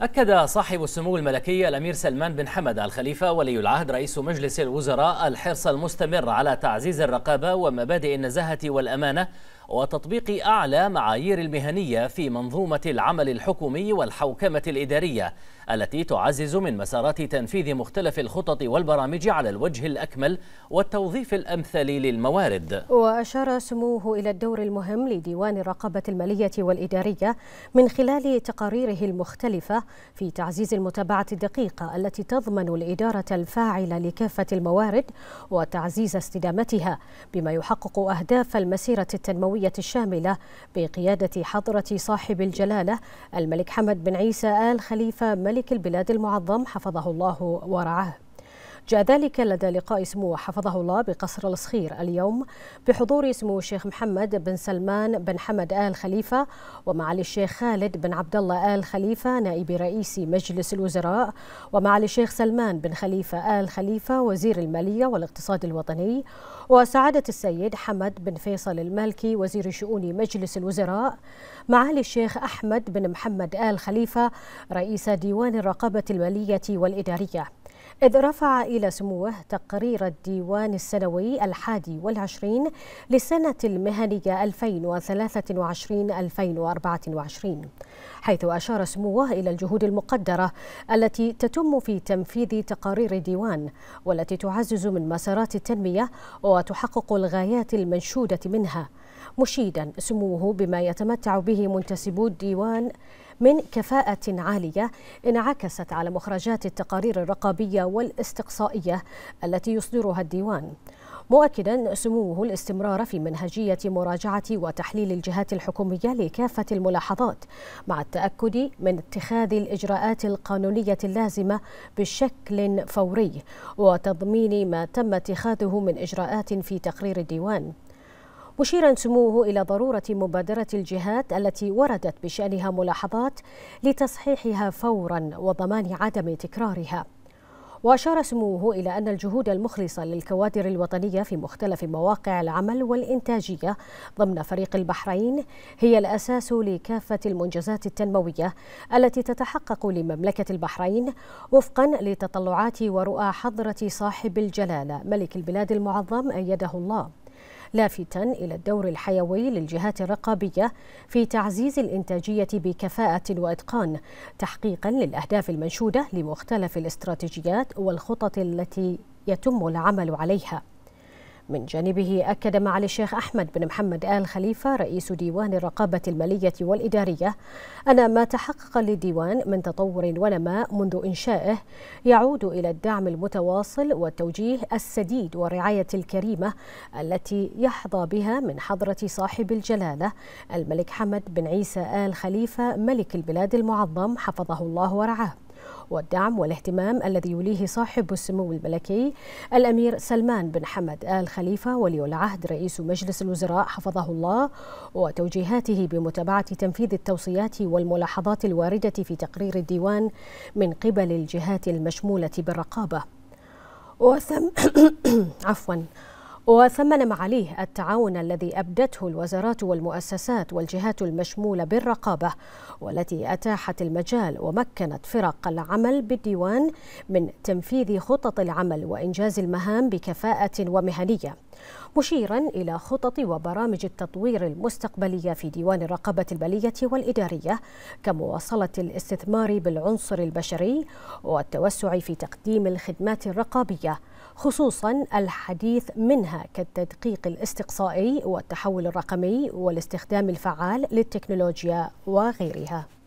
أكد صاحب السمو الملكي الأمير سلمان بن حمد الخليفة ولي العهد رئيس مجلس الوزراء الحرص المستمر على تعزيز الرقابة ومبادئ النزاهة والأمانة وتطبيق أعلى معايير المهنية في منظومة العمل الحكومي والحوكمة الإدارية التي تعزز من مسارات تنفيذ مختلف الخطط والبرامج على الوجه الأكمل والتوظيف الأمثل للموارد وأشار سموه إلى الدور المهم لديوان الرقابة المالية والإدارية من خلال تقاريره المختلفة في تعزيز المتابعة الدقيقة التي تضمن الإدارة الفاعلة لكافة الموارد وتعزيز استدامتها بما يحقق أهداف المسيرة التنموية العلوية الشاملة بقيادة حضرة صاحب الجلالة الملك حمد بن عيسى آل خليفة ملك البلاد المعظم حفظه الله ورعاه جاء ذلك لدى لقاء سمو حفظه الله بقصر الصخير اليوم بحضور سمو الشيخ محمد بن سلمان بن حمد آل خليفة ومعالي الشيخ خالد بن عبد الله آل خليفة نائب رئيس مجلس الوزراء ومعالي الشيخ سلمان بن خليفة آل خليفة وزير المالية والاقتصاد الوطني وسعادة السيد حمد بن فيصل المالكي وزير شؤون مجلس الوزراء معالي الشيخ أحمد بن محمد آل خليفة رئيس ديوان الرقابة المالية والإدارية إذ رفع إلى سموه تقرير الديوان السنوي الحادي والعشرين للسنة المهنية 2023-2024 حيث أشار سموه إلى الجهود المقدرة التي تتم في تنفيذ تقارير الديوان والتي تعزز من مسارات التنمية وتحقق الغايات المنشودة منها مشيدا سموه بما يتمتع به منتسبو الديوان من كفاءة عالية انعكست على مخرجات التقارير الرقابية والاستقصائية التي يصدرها الديوان مؤكدا سموه الاستمرار في منهجية مراجعة وتحليل الجهات الحكومية لكافة الملاحظات مع التأكد من اتخاذ الإجراءات القانونية اللازمة بشكل فوري وتضمين ما تم اتخاذه من إجراءات في تقرير الديوان مشيرا سموه إلى ضرورة مبادرة الجهات التي وردت بشأنها ملاحظات لتصحيحها فورا وضمان عدم تكرارها وأشار سموه إلى أن الجهود المخلصة للكوادر الوطنية في مختلف مواقع العمل والإنتاجية ضمن فريق البحرين هي الأساس لكافة المنجزات التنموية التي تتحقق لمملكة البحرين وفقا لتطلعات ورؤى حضرة صاحب الجلالة ملك البلاد المعظم أيده الله لافتا إلى الدور الحيوي للجهات الرقابية في تعزيز الإنتاجية بكفاءة وإتقان تحقيقا للأهداف المنشودة لمختلف الاستراتيجيات والخطط التي يتم العمل عليها من جانبه أكد معالي الشيخ أحمد بن محمد آل خليفة رئيس ديوان الرقابة المالية والإدارية أن ما تحقق للديوان من تطور ونماء منذ إنشائه يعود إلى الدعم المتواصل والتوجيه السديد والرعاية الكريمة التي يحظى بها من حضرة صاحب الجلالة الملك حمد بن عيسى آل خليفة ملك البلاد المعظم حفظه الله ورعاه والدعم والاهتمام الذي يوليه صاحب السمو الملكي الأمير سلمان بن حمد آل خليفة ولي العهد رئيس مجلس الوزراء حفظه الله وتوجيهاته بمتابعة تنفيذ التوصيات والملاحظات الواردة في تقرير الديوان من قبل الجهات المشمولة بالرقابة وثم عفواً وثمن معاليه التعاون الذي أبدته الوزارات والمؤسسات والجهات المشمولة بالرقابة والتي أتاحت المجال ومكنت فرق العمل بالديوان من تنفيذ خطط العمل وإنجاز المهام بكفاءة ومهنية مشيرا إلى خطط وبرامج التطوير المستقبلية في ديوان الرقابة البلية والإدارية كمواصلة الاستثمار بالعنصر البشري والتوسع في تقديم الخدمات الرقابية خصوصا الحديث منها كالتدقيق الاستقصائي والتحول الرقمي والاستخدام الفعال للتكنولوجيا وغيرها